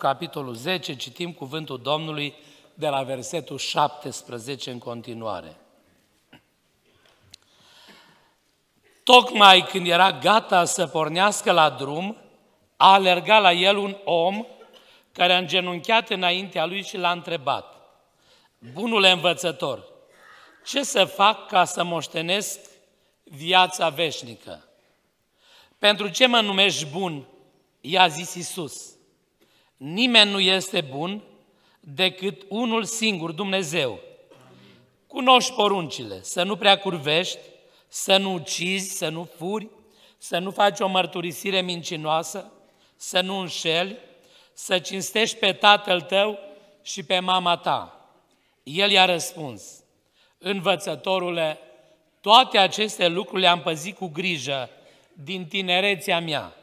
capitolul 10, citim cuvântul Domnului de la versetul 17 în continuare. Tocmai când era gata să pornească la drum, a alergat la el un om care a îngenunchiat înaintea lui și l-a întrebat. Bunule învățător, ce să fac ca să moștenesc viața veșnică? Pentru ce mă numești bun? I-a zis Isus. Nimeni nu este bun decât unul singur, Dumnezeu. Cunoști poruncile, să nu prea curvești, să nu ucizi, să nu furi, să nu faci o mărturisire mincinoasă, să nu înșeli, să cinstești pe tatăl tău și pe mama ta. El i-a răspuns, învățătorule, toate aceste lucruri le-am păzit cu grijă din tinerețea mea.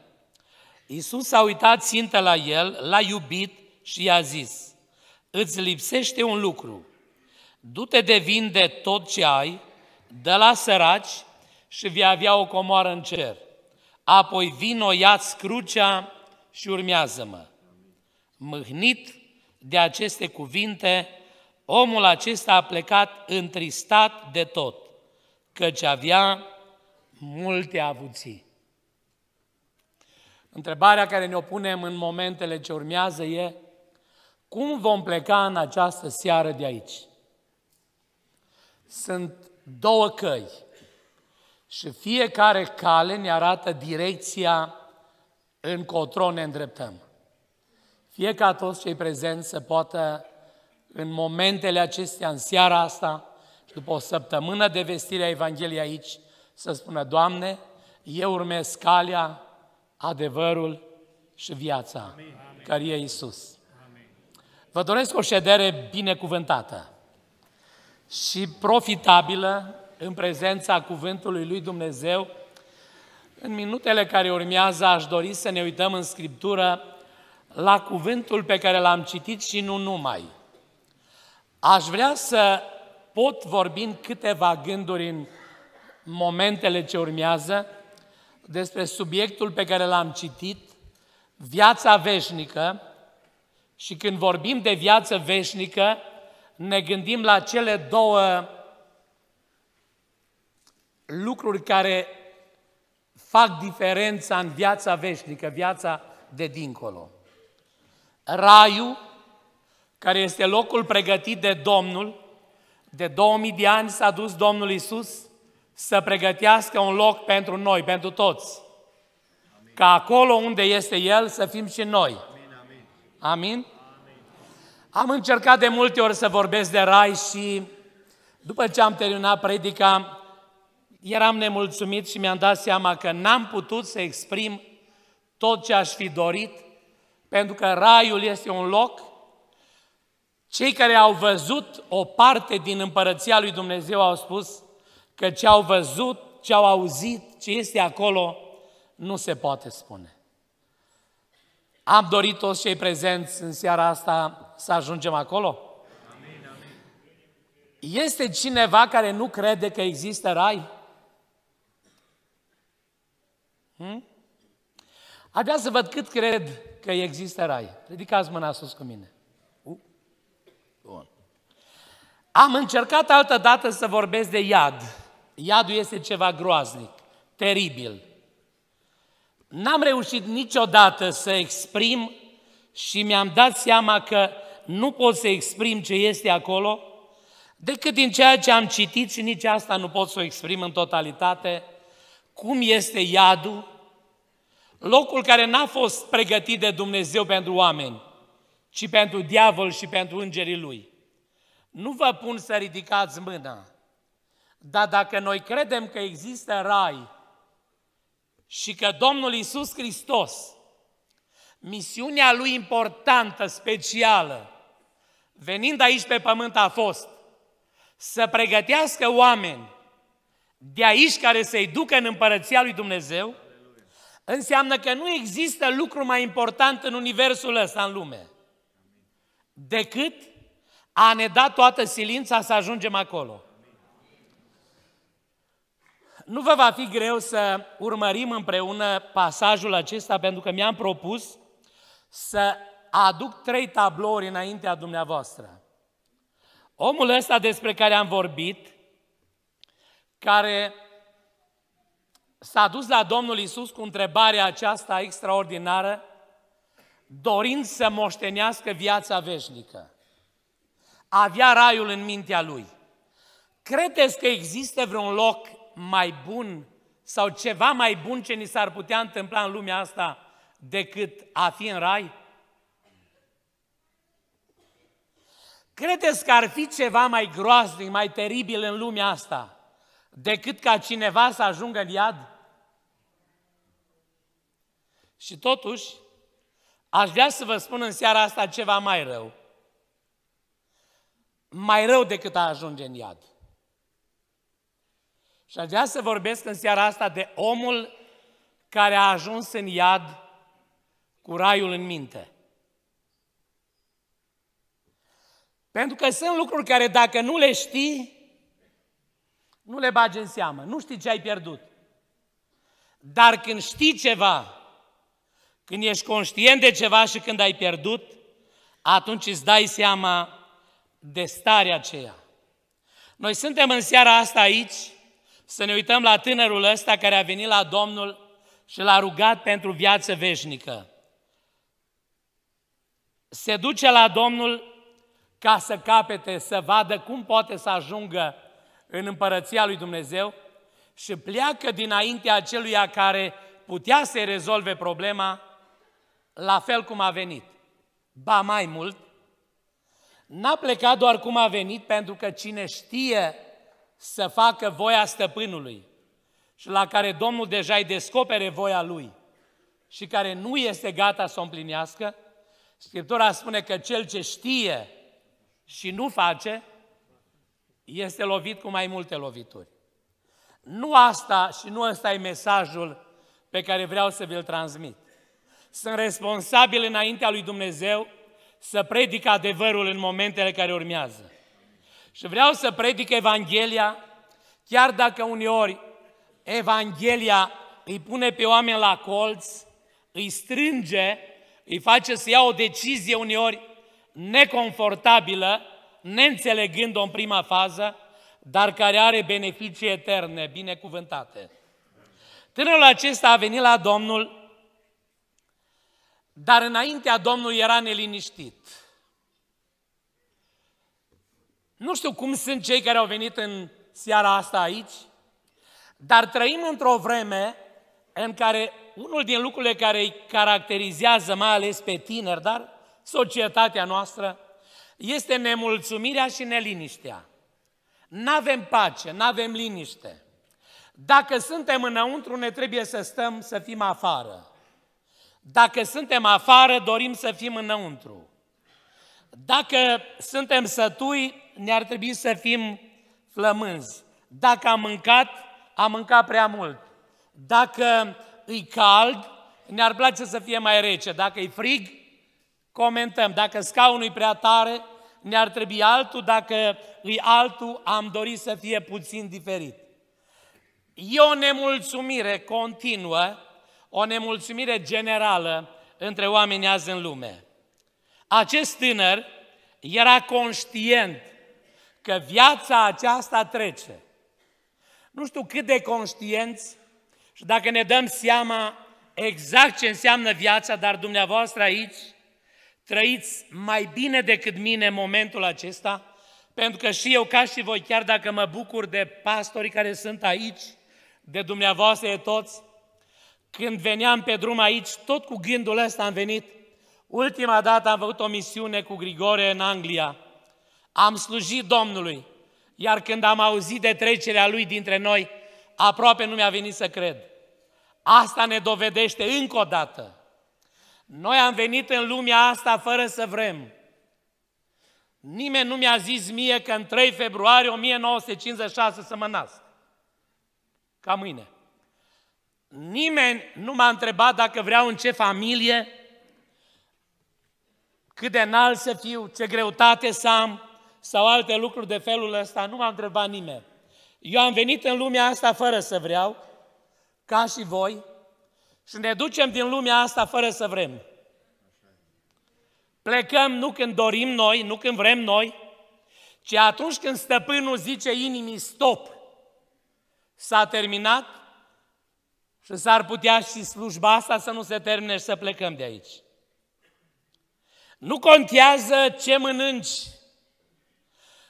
Iisus s-a uitat țintă la el, l-a iubit și i-a zis, îți lipsește un lucru, du-te de vinde tot ce ai, dă la săraci și vei avea o comoară în cer. Apoi vino, ia-ți crucea și urmează-mă. Mâhnit de aceste cuvinte, omul acesta a plecat întristat de tot, căci avea multe avuții. Întrebarea care ne-o punem în momentele ce urmează e cum vom pleca în această seară de aici? Sunt două căi și fiecare cale ne arată direcția încotro ne îndreptăm. Fie ca toți cei prezenți să poată în momentele acestea, în seara asta, după o săptămână de vestire a Evangheliei aici, să spună, Doamne, eu urmez calea adevărul și viața, Amin. care e Isus. Vă doresc o ședere binecuvântată și profitabilă în prezența cuvântului lui Dumnezeu. În minutele care urmează aș dori să ne uităm în Scriptură la cuvântul pe care l-am citit și nu numai. Aș vrea să pot vorbi în câteva gânduri în momentele ce urmează, despre subiectul pe care l-am citit, viața veșnică, și când vorbim de viață veșnică, ne gândim la cele două lucruri care fac diferența în viața veșnică, viața de dincolo. Raiul, care este locul pregătit de Domnul, de 2000 de ani s-a dus Domnul Isus să pregătească un loc pentru noi, pentru toți. Amin. Ca acolo unde este El să fim și noi. Amin, amin. amin? Am încercat de multe ori să vorbesc de rai și după ce am terminat predica, eram nemulțumit și mi-am dat seama că n-am putut să exprim tot ce aș fi dorit, pentru că raiul este un loc. Cei care au văzut o parte din împărăția lui Dumnezeu au spus, că ce au văzut, ce au auzit, ce este acolo, nu se poate spune. Am dorit toți cei prezenți în seara asta să ajungem acolo? Este cineva care nu crede că există rai? Hmm? Aș vrea să văd cât cred că există rai. Ridicați mâna sus cu mine. Uh. Bun. Am încercat altă dată să vorbesc de iad. Iadul este ceva groaznic, teribil. N-am reușit niciodată să exprim și mi-am dat seama că nu pot să exprim ce este acolo, decât din ceea ce am citit și nici asta nu pot să o exprim în totalitate, cum este iadul, locul care n-a fost pregătit de Dumnezeu pentru oameni, ci pentru diavol și pentru îngerii lui. Nu vă pun să ridicați mâna, dar dacă noi credem că există rai și că Domnul Isus Hristos, misiunea lui importantă, specială, venind aici pe pământ a fost să pregătească oameni de aici care să-i ducă în împărăția lui Dumnezeu, înseamnă că nu există lucru mai important în universul ăsta, în lume, decât a ne da toată silința să ajungem acolo. Nu vă va fi greu să urmărim împreună pasajul acesta, pentru că mi-am propus să aduc trei tablouri înaintea dumneavoastră. Omul ăsta despre care am vorbit, care s-a dus la Domnul Isus cu întrebarea aceasta extraordinară, dorind să moștenească viața veșnică. Avea raiul în mintea lui. Credeți că există vreun loc mai bun sau ceva mai bun ce ni s-ar putea întâmpla în lumea asta decât a fi în rai? Credeți că ar fi ceva mai groaznic, mai teribil în lumea asta decât ca cineva să ajungă în iad? Și totuși, aș vrea să vă spun în seara asta ceva mai rău. Mai rău decât a ajunge în iad. Și aș vrea să vorbesc în seara asta de omul care a ajuns în iad cu raiul în minte. Pentru că sunt lucruri care dacă nu le știi, nu le bagi în seamă, nu știi ce ai pierdut. Dar când știi ceva, când ești conștient de ceva și când ai pierdut, atunci îți dai seama de starea aceea. Noi suntem în seara asta aici să ne uităm la tânărul ăsta care a venit la Domnul și l-a rugat pentru viață veșnică. Se duce la Domnul ca să capete, să vadă cum poate să ajungă în împărăția lui Dumnezeu și pleacă dinaintea aceluia care putea să-i rezolve problema la fel cum a venit. Ba mai mult, n-a plecat doar cum a venit, pentru că cine știe să facă voia stăpânului și la care Domnul deja îi descopere voia lui și care nu este gata să o împlinească, Scriptura spune că cel ce știe și nu face, este lovit cu mai multe lovituri. Nu asta și nu ăsta e mesajul pe care vreau să vi-l transmit. Sunt responsabil înaintea lui Dumnezeu să predic adevărul în momentele care urmează. Și vreau să predic Evanghelia, chiar dacă uneori Evanghelia îi pune pe oameni la colț, îi strânge, îi face să ia o decizie uneori neconfortabilă, neînțelegând-o în prima fază, dar care are beneficii eterne, binecuvântate. Tânărul acesta a venit la Domnul, dar înaintea Domnului era neliniștit. Nu știu cum sunt cei care au venit în seara asta aici, dar trăim într-o vreme în care unul din lucrurile care îi caracterizează, mai ales pe tineri, dar societatea noastră, este nemulțumirea și neliniștea. N-avem pace, n-avem liniște. Dacă suntem înăuntru, ne trebuie să stăm, să fim afară. Dacă suntem afară, dorim să fim înăuntru. Dacă suntem sătui, ne-ar trebui să fim flămânzi. Dacă am mâncat, am mâncat prea mult. Dacă îi cald, ne-ar place să fie mai rece. Dacă e frig, comentăm. Dacă scaunul e prea tare, ne-ar trebui altul. Dacă e altul, am dorit să fie puțin diferit. E o nemulțumire continuă, o nemulțumire generală între oamenii azi în lume. Acest tânăr era conștient că viața aceasta trece. Nu știu cât de conștienți și dacă ne dăm seama exact ce înseamnă viața, dar dumneavoastră aici trăiți mai bine decât mine momentul acesta, pentru că și eu, ca și voi, chiar dacă mă bucur de pastorii care sunt aici, de dumneavoastră de toți, când veneam pe drum aici, tot cu gândul ăsta am venit. Ultima dată am făcut o misiune cu Grigore în Anglia, am slujit Domnului, iar când am auzit de trecerea Lui dintre noi, aproape nu mi-a venit să cred. Asta ne dovedește încă o dată. Noi am venit în lumea asta fără să vrem. Nimeni nu mi-a zis mie că în 3 februarie 1956 să mă nasc. Ca mâine. Nimeni nu m-a întrebat dacă vreau în ce familie, cât de înalt să fiu, ce greutate să am, sau alte lucruri de felul ăsta, nu m-a întrebat nimeni. Eu am venit în lumea asta fără să vreau, ca și voi, și ne ducem din lumea asta fără să vrem. Plecăm nu când dorim noi, nu când vrem noi, ci atunci când stăpânul zice inimii stop, s-a terminat și s-ar putea și slujba asta să nu se termine și să plecăm de aici. Nu contează ce mănânci,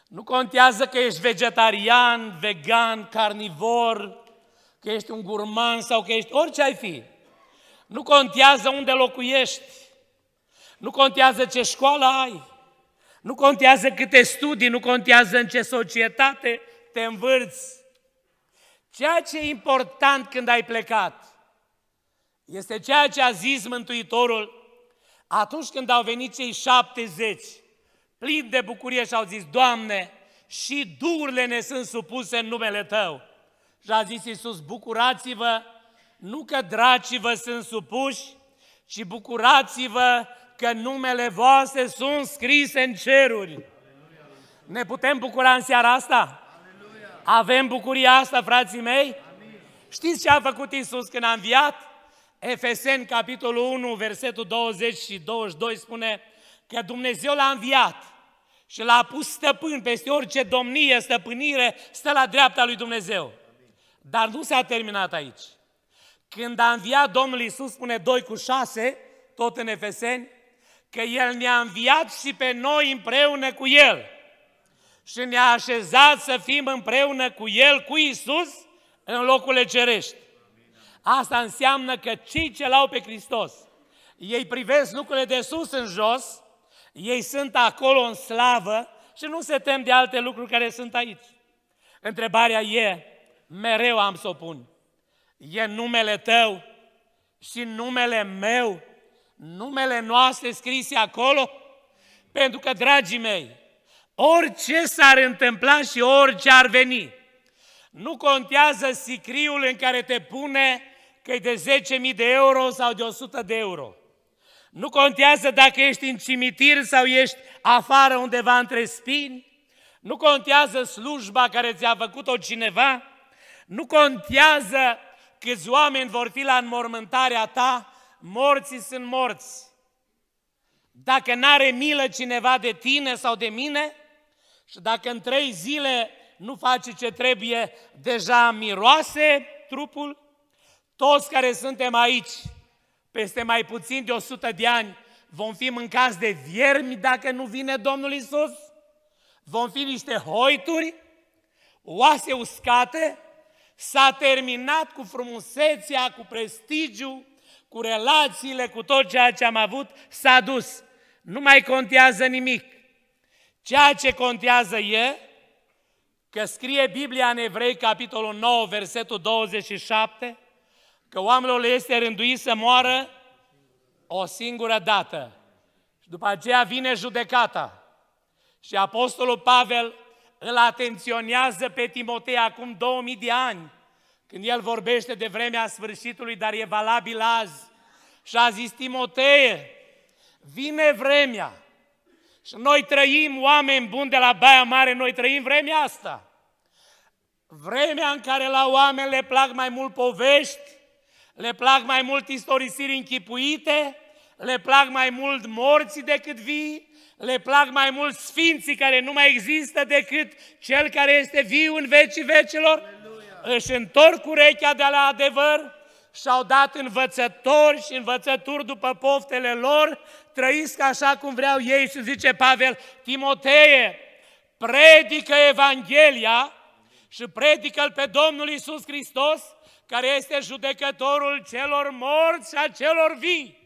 nu contează că ești vegetarian, vegan, carnivor, că ești un gurman sau că ești orice ai fi. Nu contează unde locuiești. Nu contează ce școală ai. Nu contează câte studii, nu contează în ce societate te învârți. Ceea ce e important când ai plecat este ceea ce a zis Mântuitorul atunci când au venit cei șaptezeci plin de bucurie și au zis, Doamne, și durile ne sunt supuse în numele Tău. Și a zis Iisus, bucurați-vă, nu că dracii vă sunt supuși, ci bucurați-vă că numele voastre sunt scrise în ceruri. Aleluia. Ne putem bucura în seara asta? Aleluia. Avem bucuria asta, frații mei? Amin. Știți ce a făcut Iisus când a înviat? Efeseni, capitolul 1, versetul 20 și 22 spune că Dumnezeu l-a înviat și l-a pus stăpân peste orice domnie, stăpânire, stă la dreapta lui Dumnezeu. Dar nu s-a terminat aici. Când a înviat Domnul Iisus, spune 2 cu 6, tot în Efeseni, că El ne-a înviat și pe noi împreună cu El. Și ne-a așezat să fim împreună cu El, cu Iisus, în locurile cerești. Asta înseamnă că cei ce l-au pe Hristos, ei privesc lucrurile de sus în jos ei sunt acolo în slavă și nu se tem de alte lucruri care sunt aici. Întrebarea e, mereu am să o pun, e numele tău și numele meu, numele noastre scrise acolo? Pentru că, dragii mei, orice s-ar întâmpla și orice ar veni, nu contează sicriul în care te pune că e de 10.000 de euro sau de 100 de euro. Nu contează dacă ești în cimitir sau ești afară undeva între spini, nu contează slujba care ți-a făcut-o cineva, nu contează câți oameni vor fi la înmormântarea ta, morții sunt morți. Dacă n-are milă cineva de tine sau de mine și dacă în trei zile nu face ce trebuie, deja miroase trupul, toți care suntem aici, peste mai puțin de 100 de ani vom fi mâncați de viermi dacă nu vine Domnul Isus. Vom fi niște hoituri, oase uscate, s-a terminat cu frumusețea, cu prestigiu, cu relațiile, cu tot ceea ce am avut, s-a dus. Nu mai contează nimic. Ceea ce contează e că scrie Biblia în Evrei, capitolul 9, versetul 27, că oamenilor le este rânduit să moară o singură dată. Și după aceea vine judecata. Și Apostolul Pavel îl atenționează pe Timotei acum 2000 de ani, când el vorbește de vremea sfârșitului, dar e valabil azi. Și a zis Timotei, vine vremea. Și noi trăim, oameni buni de la Baia Mare, noi trăim vremea asta. Vremea în care la oameni le plac mai mult povești le plac mai mult istorisiri închipuite, le plac mai mult morții decât vii, le plac mai mult sfinții care nu mai există decât cel care este viu în vecii vecilor, Aleluia. își întorc urechea de la adevăr și au dat învățători și învățături după poftele lor, trăiesc așa cum vreau ei și zice Pavel, Timotee, predică Evanghelia și predică-L pe Domnul Isus Hristos, care este judecătorul celor morți și a celor vii.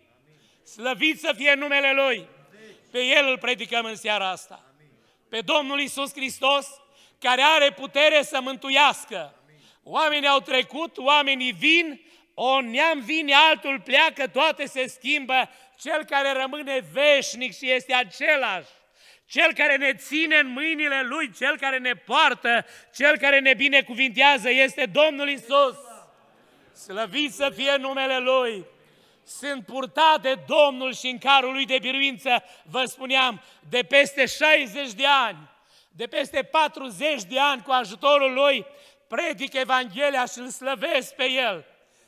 Slăvit să fie numele Lui! Pe El îl predicăm în seara asta. Pe Domnul Isus Hristos, care are putere să mântuiască. Oamenii au trecut, oamenii vin, o neam vine, altul pleacă, toate se schimbă. Cel care rămâne veșnic și este același, cel care ne ține în mâinile Lui, cel care ne poartă, cel care ne binecuvintează, este Domnul Isus slăvit să fie numele Lui, sunt purtat de Domnul și în carul Lui de biruință, vă spuneam, de peste 60 de ani, de peste 40 de ani cu ajutorul Lui, predic Evanghelia și îl slăvesc pe El.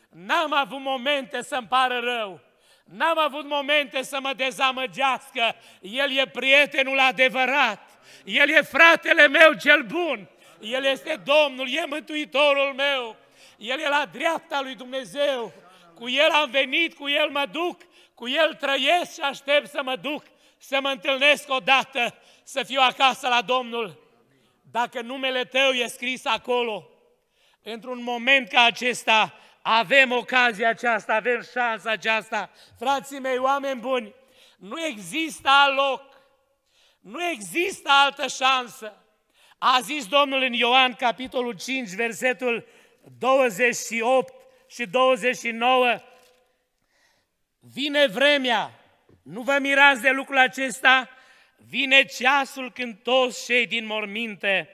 N-am avut momente să-mi pară rău. N-am avut momente să mă dezamăgească. El e prietenul adevărat. El e fratele meu cel bun. El este Domnul, e Mântuitorul meu. El e la dreapta lui Dumnezeu. Cu El am venit, cu El mă duc, cu El trăiesc și aștept să mă duc, să mă întâlnesc odată, să fiu acasă la Domnul. Dacă numele tău e scris acolo, într-un moment ca acesta, avem ocazia aceasta, avem șansa aceasta. Frații mei, oameni buni, nu există loc, nu există altă șansă. A zis Domnul în Ioan, capitolul 5, versetul 28 și 29, vine vremea, nu vă mirați de lucrul acesta, vine ceasul când toți cei din morminte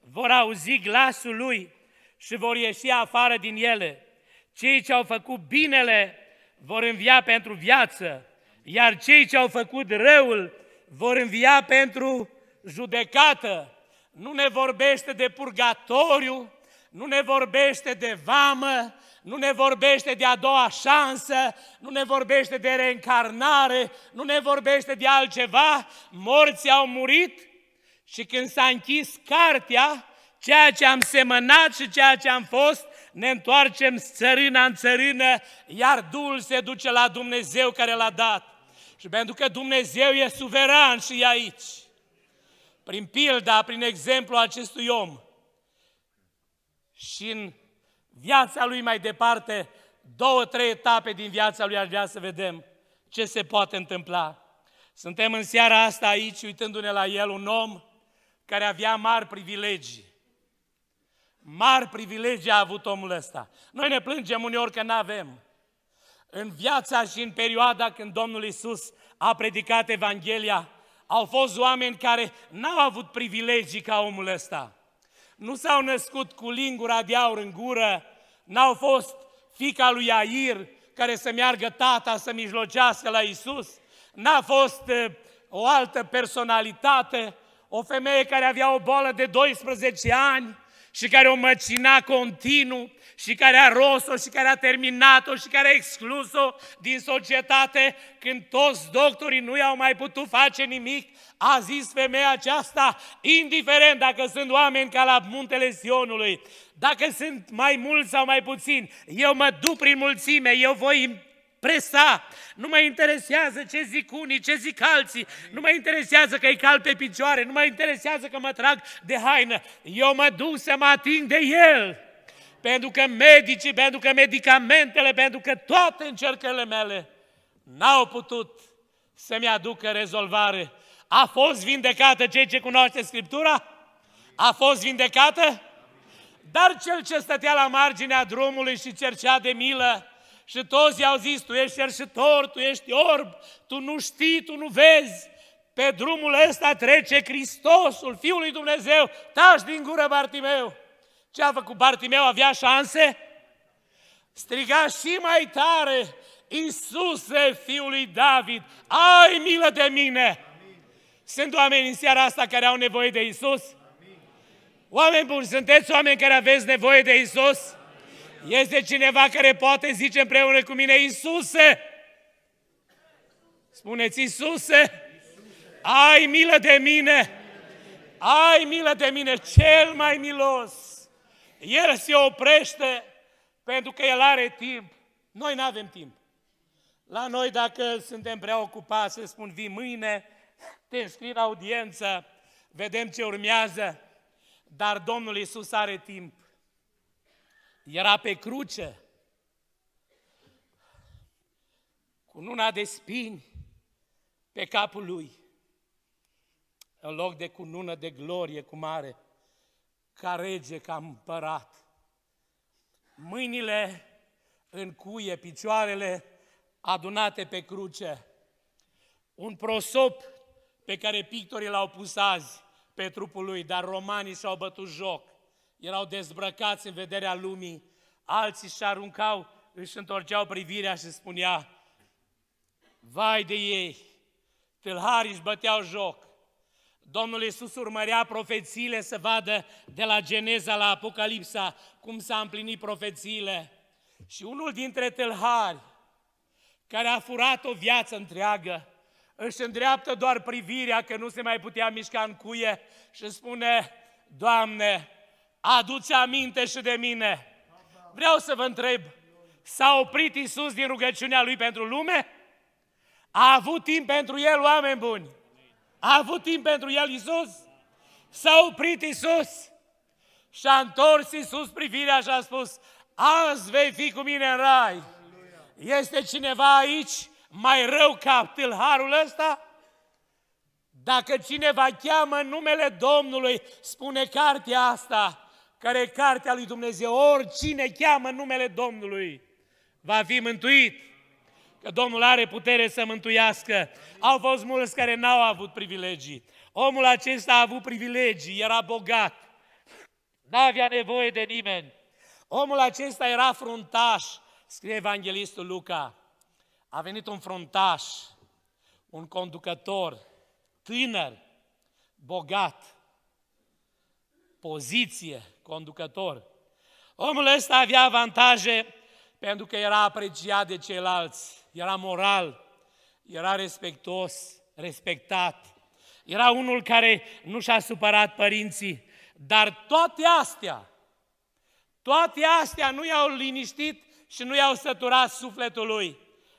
vor auzi glasul lui și vor ieși afară din ele. Cei ce au făcut binele vor învia pentru viață, iar cei ce au făcut răul vor învia pentru judecată. Nu ne vorbește de purgatoriu, nu ne vorbește de vamă, nu ne vorbește de a doua șansă, nu ne vorbește de reîncarnare, nu ne vorbește de altceva, morții au murit și când s-a închis cartea, ceea ce am semănat și ceea ce am fost, ne întoarcem țărâna în țărână, iar Duhul se duce la Dumnezeu care l-a dat. Și pentru că Dumnezeu e suveran și e aici, prin pilda, prin exemplu acestui om, și în viața lui mai departe, două, trei etape din viața lui aș vrea să vedem ce se poate întâmpla. Suntem în seara asta aici, uitându-ne la el, un om care avea mari privilegii. Mari privilegii a avut omul ăsta. Noi ne plângem uneori că nu avem. În viața și în perioada când Domnul Isus a predicat Evanghelia, au fost oameni care n-au avut privilegii ca omul ăsta nu s-au născut cu lingura de aur în gură, n-au fost fica lui Air care să meargă tata să mijlocească la Isus, n-a fost eh, o altă personalitate, o femeie care avea o boală de 12 ani, și care o măcina continuu și care a ros o și care a terminat-o și care a exclus-o din societate când toți doctorii nu i-au mai putut face nimic, a zis femeia aceasta, indiferent dacă sunt oameni ca la muntele Sionului, dacă sunt mai mulți sau mai puțini, eu mă duc prin mulțime, eu voi presa, nu mă interesează ce zic unii, ce zic alții, nu mă interesează că e cal pe picioare, nu mă interesează că mă trag de haină, eu mă duc să mă ating de El. Pentru că medicii, pentru că medicamentele, pentru că toate încercările mele n-au putut să-mi aducă rezolvare. A fost vindecată cei ce cunoaște Scriptura? A fost vindecată? Dar cel ce stătea la marginea drumului și cercea de milă, și toți i-au zis, tu ești cerșitor, tu ești orb, tu nu știi, tu nu vezi. Pe drumul ăsta trece Hristosul, Fiul lui Dumnezeu, taci din gură Bartimeu. Ce a făcut Bartimeu? Avea șanse? Striga și mai tare, Iisuse, Fiul lui David, ai milă de mine! Amin. Sunt oameni în seara asta care au nevoie de Iisus? Amin. Oameni buni, sunteți oameni care aveți nevoie de Iisus? Amin. Este cineva care poate zice împreună cu mine, Iisuse, spuneți, Iisuse, ai milă de mine, ai milă de mine, cel mai milos. El se oprește pentru că el are timp. Noi nu avem timp. La noi, dacă suntem prea ocupați, să spun, vii mâine, te înscrii la audiență, vedem ce urmează, dar Domnul Isus are timp era pe cruce, cu luna de spini pe capul lui, în loc de cunună de glorie cu mare, ca rege, ca împărat. Mâinile în cuie, picioarele adunate pe cruce, un prosop pe care pictorii l-au pus azi pe trupul lui, dar romanii s-au bătut joc erau dezbrăcați în vederea lumii, alții și aruncau, își întorceau privirea și spunea, vai de ei, tâlharii își băteau joc. Domnul Iisus urmărea profețiile să vadă de la Geneza la Apocalipsa cum s-a împlinit profețiile. Și unul dintre tâlhari, care a furat o viață întreagă, își îndreaptă doar privirea că nu se mai putea mișca în cuie și spune, Doamne, aduți aminte și de mine. Vreau să vă întreb, s-a oprit Isus din rugăciunea lui pentru lume? A avut timp pentru el, oameni buni? A avut timp pentru el Isus? S-a oprit Isus și a întors Isus privirea și a spus, azi vei fi cu mine în rai. Este cineva aici mai rău ca tâlharul ăsta? Dacă cineva cheamă numele Domnului, spune cartea asta, care e cartea lui Dumnezeu. Oricine cheamă numele Domnului va fi mântuit. Că Domnul are putere să mântuiască. Au fost mulți care n-au avut privilegii. Omul acesta a avut privilegii, era bogat, n-avea nevoie de nimeni. Omul acesta era fruntaș, scrie evanghelistul Luca. A venit un fruntaș, un conducător, tânăr, bogat, poziție, conducător. Omul ăsta avea avantaje pentru că era apreciat de ceilalți, era moral, era respectos, respectat. Era unul care nu și-a supărat părinții, dar toate astea, toate astea nu i-au liniștit și nu i-au săturat sufletul lui.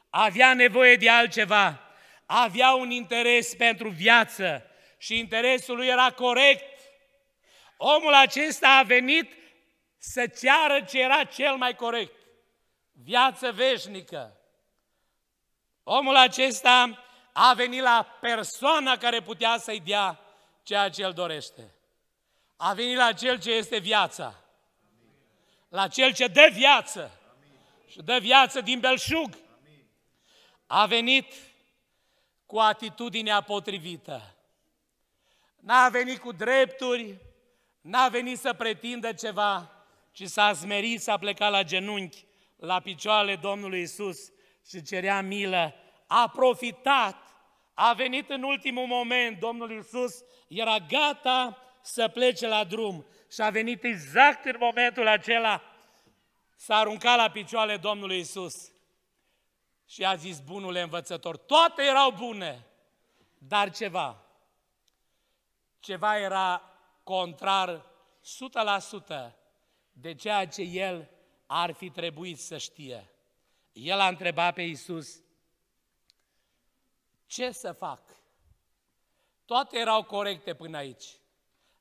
Avea nevoie de altceva, avea un interes pentru viață și interesul lui era corect, Omul acesta a venit să ceară ce era cel mai corect, viață veșnică. Omul acesta a venit la persoana care putea să-i dea ceea ce el dorește. A venit la cel ce este viața. La cel ce dă viață. Și dă viață din belșug. A venit cu atitudinea potrivită. N-a venit cu drepturi, N-a venit să pretindă ceva, ci s-a smerit, s-a plecat la genunchi, la picioarele Domnului Isus și cerea milă. A profitat, a venit în ultimul moment, Domnul Isus era gata să plece la drum și a venit exact în momentul acela, s-a aruncat la picioarele Domnului Isus și a zis, bunule învățător, toate erau bune, dar ceva, ceva era contrar 100% de ceea ce el ar fi trebuit să știe. El a întrebat pe Iisus, ce să fac? Toate erau corecte până aici,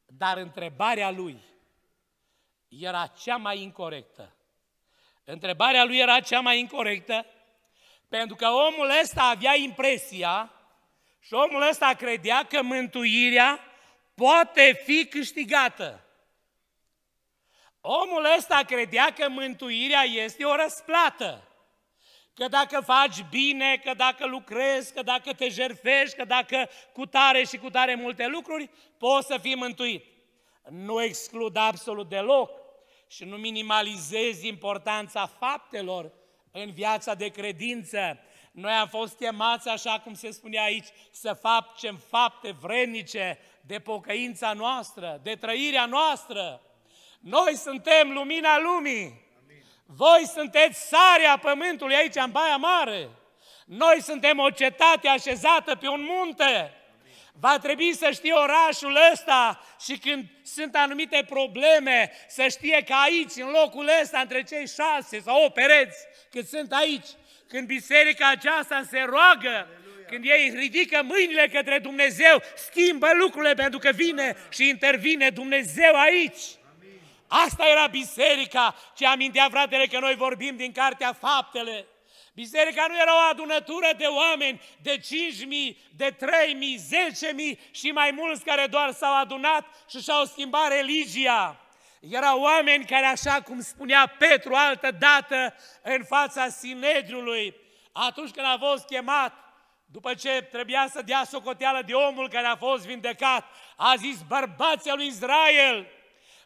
dar întrebarea lui era cea mai incorrectă. Întrebarea lui era cea mai incorrectă, pentru că omul ăsta avea impresia și omul ăsta credea că mântuirea poate fi câștigată. Omul ăsta credea că mântuirea este o răsplată. Că dacă faci bine, că dacă lucrezi, că dacă te jerfești, că dacă cu tare și cu tare multe lucruri, poți să fii mântuit. Nu exclud absolut deloc și nu minimalizezi importanța faptelor în viața de credință. Noi am fost chemați, așa cum se spune aici, să facem fapte vrednice, de pocăința noastră, de trăirea noastră. Noi suntem lumina lumii. Voi sunteți sarea pământului aici în Baia Mare. Noi suntem o cetate așezată pe un munte. Va trebui să știe orașul ăsta și când sunt anumite probleme, să știe că aici, în locul ăsta, între cei șase sau o pereți, cât sunt aici, când biserica aceasta se roagă, când ei ridică mâinile către Dumnezeu, schimbă lucrurile pentru că vine și intervine Dumnezeu aici. Asta era biserica, ce amintea fratele că noi vorbim din Cartea Faptele. Biserica nu era o adunătură de oameni de 5.000, de 3.000, 10.000 și mai mulți care doar s-au adunat și și-au schimbat religia. Erau oameni care, așa cum spunea Petru altă dată în fața Sinedriului, atunci când a fost chemat după ce trebuia să dea socoteală de omul care a fost vindecat, a zis bărbația lui Israel,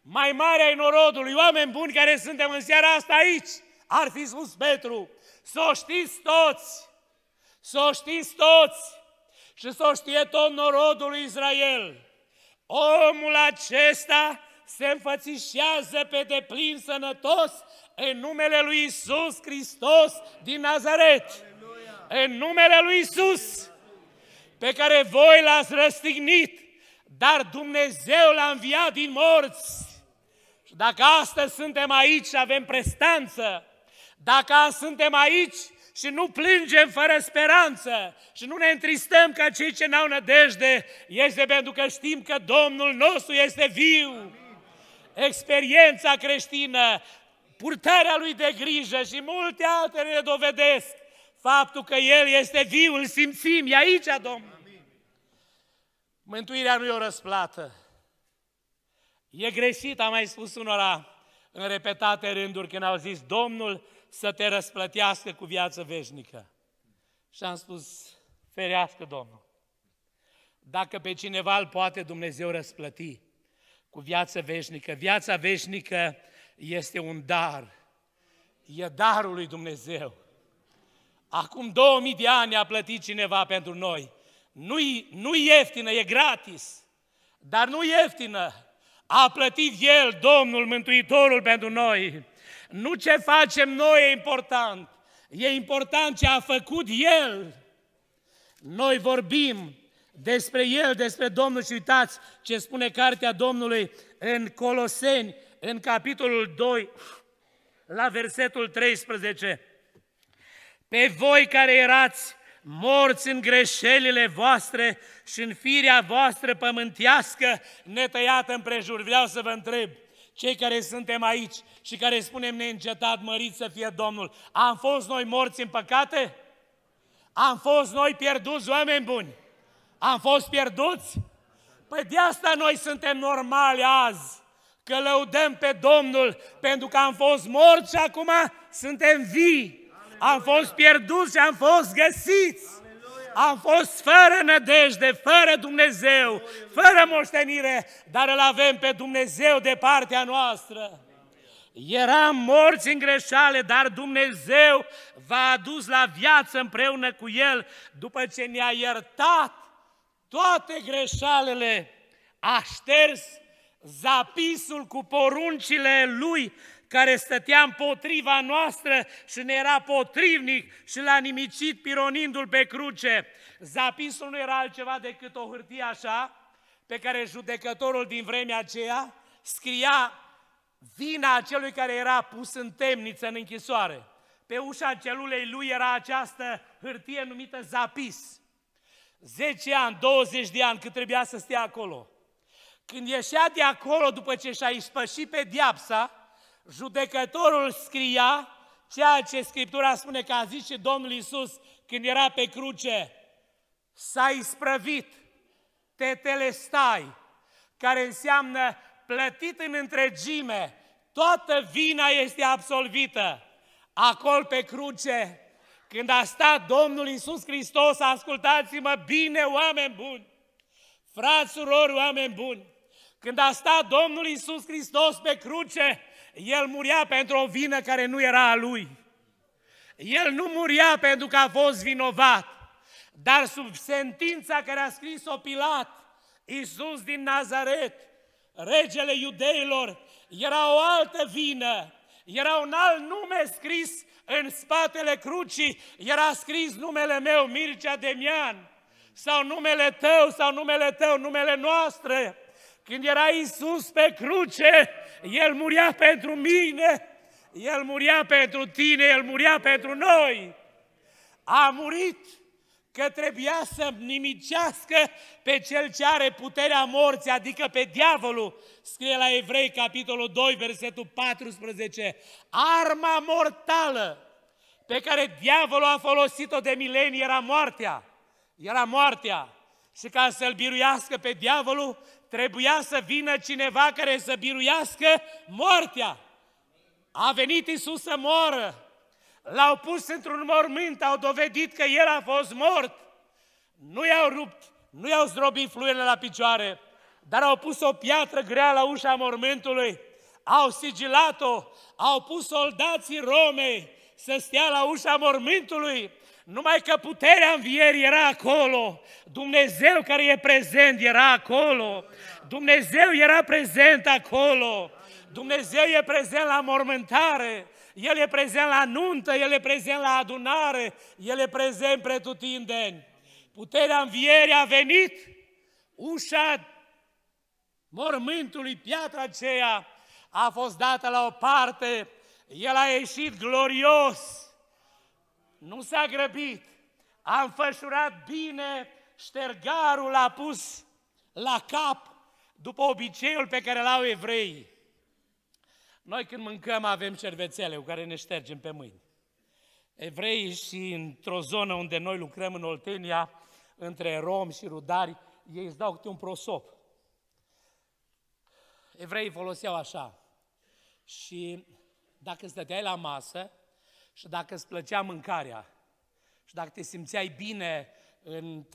mai mare ai norodului, oameni buni care suntem în seara asta aici, ar fi spus Petru, să o știți toți, să o știți toți și să o știe tot norodul lui Israel. Omul acesta se înfățișează pe deplin sănătos în numele lui Isus Hristos din Nazaret în numele lui Isus, pe care voi l-ați răstignit, dar Dumnezeu l-a înviat din morți. Și dacă astăzi suntem aici și avem prestanță, dacă suntem aici și nu plângem fără speranță și nu ne întristăm ca cei ce n-au nădejde, este pentru că știm că Domnul nostru este viu. Experiența creștină, purtarea lui de grijă și multe altele ne dovedesc Faptul că El este viu, îl simțim, e aici, Domnul. Mântuirea nu e o răsplată. E greșit, am mai spus unora în repetate rânduri când au zis Domnul să te răsplătească cu viață veșnică. Și am spus, ferească Domnul. Dacă pe cineva îl poate Dumnezeu răsplăti cu viață veșnică, viața veșnică este un dar. E darul lui Dumnezeu. Acum 2000 de ani a plătit cineva pentru noi. Nu, nu ieftină, e gratis. Dar nu ieftină. A plătit El, Domnul Mântuitorul, pentru noi. Nu ce facem noi e important. E important ce a făcut El. Noi vorbim despre El, despre Domnul și uitați ce spune cartea Domnului în Coloseni, în capitolul 2, la versetul 13. Pe voi care erați morți în greșelile voastre și în firea voastră pământească netăiată împrejur. Vreau să vă întreb, cei care suntem aici și care spunem neîncetat, mărit să fie Domnul, am fost noi morți în păcate? Am fost noi pierduți, oameni buni? Am fost pierduți? Păi de asta noi suntem normali azi, că lăudăm pe Domnul, pentru că am fost morți și acum suntem vii. Am fost pierduți și am fost găsiți. Am fost fără nădejde, fără Dumnezeu, fără moștenire, dar îl avem pe Dumnezeu de partea noastră. Eram morți în greșeale, dar Dumnezeu v-a adus la viață împreună cu El după ce ne-a iertat toate greșalele, a șters zapisul cu poruncile Lui care stătea împotriva noastră și ne era potrivnic și l-a nimicit pironindu-l pe cruce. Zapisul nu era altceva decât o hârtie așa, pe care judecătorul din vremea aceea scria vina acelui care era pus în temniță, în închisoare. Pe ușa celulei lui era această hârtie numită zapis. 10 ani, 20 de ani cât trebuia să stea acolo. Când ieșea de acolo după ce și-a ispășit pe diapsa, Judecătorul scria ceea ce Scriptura spune că a zis și Domnul Iisus când era pe cruce, s-a isprăvit, te telestai, care înseamnă plătit în întregime, toată vina este absolvită. Acolo pe cruce, când a stat Domnul Iisus Hristos, ascultați-mă bine, oameni buni, frați, surori, oameni buni, când a stat Domnul Iisus Hristos pe cruce, el murea pentru o vină care nu era a lui. El nu murea pentru că a fost vinovat, dar sub sentința care a scris-o Pilat, Iisus din Nazaret, regele iudeilor, era o altă vină, era un alt nume scris în spatele crucii, era scris numele meu, Mircea Demian, sau numele tău, sau numele tău, numele noastre, când era Isus pe cruce, El murea pentru mine, El murea pentru tine, El murea pentru noi. A murit că trebuia să nimicească pe cel ce are puterea morții, adică pe diavolul, scrie la Evrei, capitolul 2, versetul 14. Arma mortală pe care diavolul a folosit-o de milenii era moartea. Era moartea. Și ca să-l biruiască pe diavolul, Trebuia să vină cineva care să biruiască moartea. A venit Isus să moară. L-au pus într-un mormânt, au dovedit că el a fost mort. Nu i-au rupt, nu i-au zdrobit fluierele la picioare, dar au pus o piatră grea la ușa mormântului, au sigilat-o, au pus soldații Romei să stea la ușa mormântului, numai că puterea învierii era acolo, Dumnezeu care e prezent era acolo, Dumnezeu era prezent acolo. Dumnezeu e prezent la mormântare. El e prezent la nuntă, El e prezent la adunare, El e prezent pretutindeni. Puterea învierii a venit, ușa mormântului, piatra aceea, a fost dată la o parte, El a ieșit glorios, nu s-a grăbit, a înfășurat bine, ștergarul a pus la cap, după obiceiul pe care l-au evrei. Noi când mâncăm avem cervețele cu care ne ștergem pe mâini. Evrei și într-o zonă unde noi lucrăm în Oltenia, între romi și rudari, ei îți dau câte un prosop. Evreii foloseau așa. Și dacă stăteai la masă și dacă îți plăcea mâncarea și dacă te simțeai bine în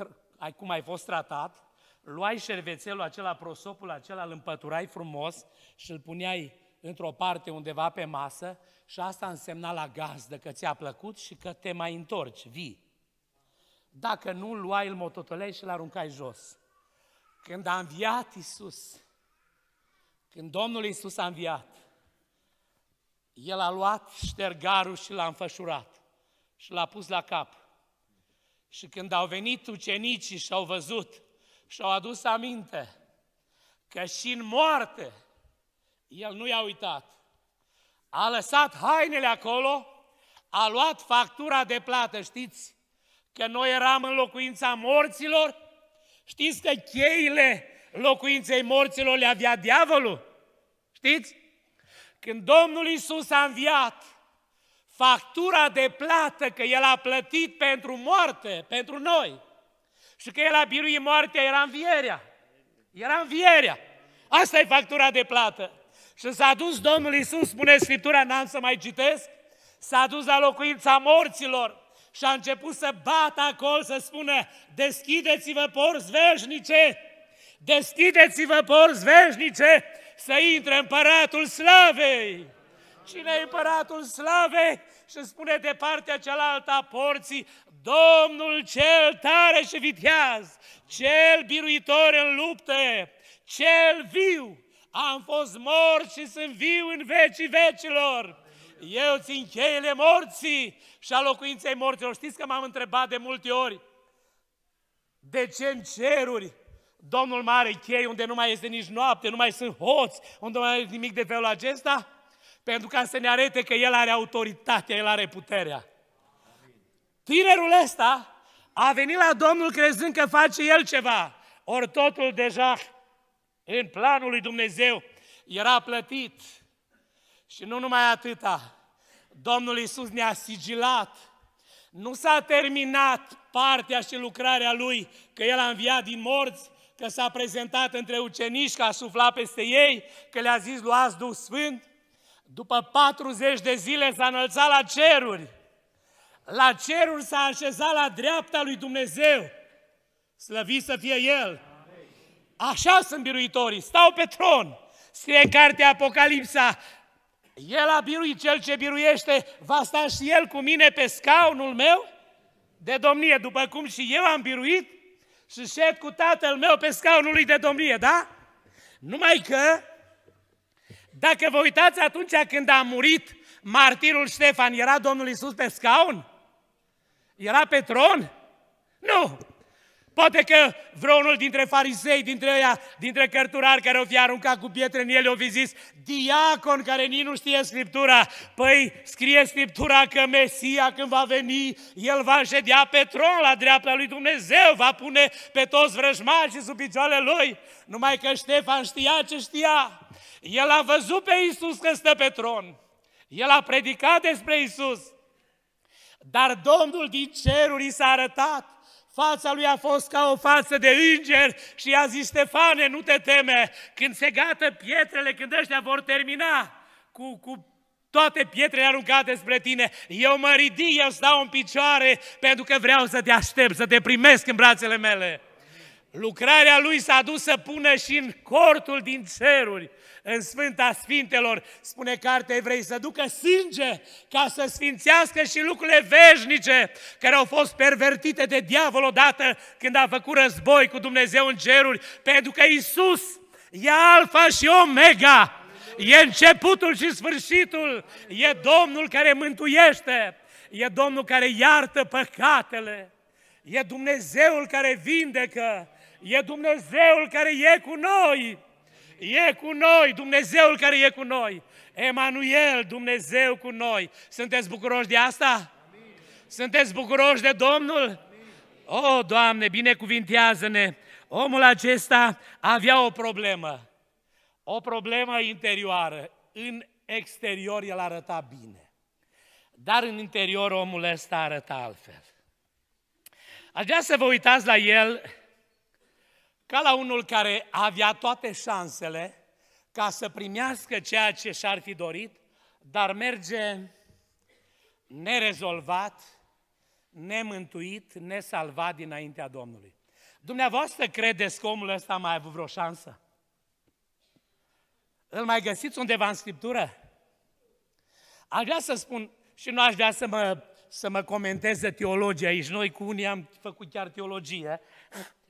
cum ai fost tratat, luai șervețelul acela, prosopul acela, îl împăturai frumos și îl puneai într-o parte undeva pe masă și asta însemna la gazdă că ți-a plăcut și că te mai întorci, vii. Dacă nu, luai, îl mototoleai și îl aruncai jos. Când a înviat Iisus, când Domnul Iisus a înviat, El a luat ștergarul și l-a înfășurat și l-a pus la cap. Și când au venit ucenicii și au văzut și-au adus aminte că și în moarte el nu i-a uitat. A lăsat hainele acolo, a luat factura de plată, știți? Că noi eram în locuința morților, știți că cheile locuinței morților le avea diavolul? Știți? Când Domnul Isus a înviat factura de plată că El a plătit pentru moarte, pentru noi, și că El a biruit moartea, era învierea. Era învierea. Asta e factura de plată. Și s-a dus Domnul Iisus, spune Scriptura, n-am să mai citesc, s-a dus la locuința morților și a început să bată acolo, să spună, deschideți-vă porți veșnice, deschideți-vă porți veșnice, să intre împăratul slavei. Cine e împăratul slavei? Și spune de partea cealaltă a porții, Domnul cel tare și viteaz, cel biruitor în lupte, cel viu, am fost mort și sunt viu în vecii vecilor. Eu țin cheile morții și a locuinței morților. Știți că m-am întrebat de multe ori, de ce în ceruri Domnul mare chei unde nu mai este nici noapte, nu mai sunt hoți, unde nu mai este nimic de felul acesta? Pentru ca să ne arete că El are autoritatea, El are puterea. Tinerul ăsta a venit la Domnul crezând că face el ceva. Ori totul deja în planul lui Dumnezeu era plătit. Și nu numai atâta. Domnul Iisus ne-a sigilat. Nu s-a terminat partea și lucrarea Lui, că El a înviat din morți, că s-a prezentat între ucenici, că a suflat peste ei, că le-a zis, luați Duh Sfânt. După 40 de zile s-a înălțat la ceruri la cerul s-a așezat la dreapta lui Dumnezeu. Slăvit să fie El! Așa sunt biruitorii, stau pe tron. Scrie cartea Apocalipsa, el a biruit, cel ce biruiește, va sta și el cu mine pe scaunul meu de domnie, după cum și eu am biruit și șed cu tatăl meu pe scaunul lui de domnie, da? Numai că, dacă vă uitați atunci când a murit martirul Ștefan, era Domnul Isus pe scaun? Era pe tron? Nu! Poate că vreunul dintre farisei, dintre ea, dintre cărturari care o fi aruncat cu pietre în el, o fi zis, diacon care nici nu știe Scriptura, păi scrie Scriptura că Mesia când va veni, el va ședea pe tron la dreapta lui Dumnezeu, va pune pe toți vrăjmașii sub picioarele lui, numai că Ștefan știa ce știa. El a văzut pe Iisus că stă pe tron, el a predicat despre Iisus, dar Domnul din ceruri s-a arătat. Fața lui a fost ca o față de înger și i-a zis, Stefane, nu te teme, când se gată pietrele, când ăștia vor termina cu, cu toate pietrele aruncate spre tine, eu mă ridic, eu stau în picioare, pentru că vreau să te aștept, să te primesc în brațele mele. Lucrarea lui s-a dus să pună și în cortul din ceruri în Sfânta Sfintelor, spune cartea evrei, să ducă sânge ca să sfințească și lucrurile veșnice care au fost pervertite de diavol odată când a făcut război cu Dumnezeu în ceruri, pentru că Isus e alfa și omega, e începutul și sfârșitul, e Domnul care mântuiește, e Domnul care iartă păcatele, e Dumnezeul care vindecă, e Dumnezeul care e cu noi e cu noi, Dumnezeul care e cu noi. Emanuel, Dumnezeu cu noi. Sunteți bucuroși de asta? Amin. Sunteți bucuroși de Domnul? Amin. O, oh, Doamne, binecuvintează-ne! Omul acesta avea o problemă, o problemă interioară. În exterior el arăta bine, dar în interior omul ăsta arăta altfel. Aș vrea să vă uitați la el ca la unul care avea toate șansele ca să primească ceea ce și-ar fi dorit, dar merge nerezolvat, nemântuit, nesalvat dinaintea Domnului. Dumneavoastră credeți că omul ăsta mai a avut vreo șansă? Îl mai găsiți undeva în Scriptură? Aș vrea să spun, și nu aș vrea să mă, să mă comenteze teologia aici, noi cu unii am făcut chiar teologie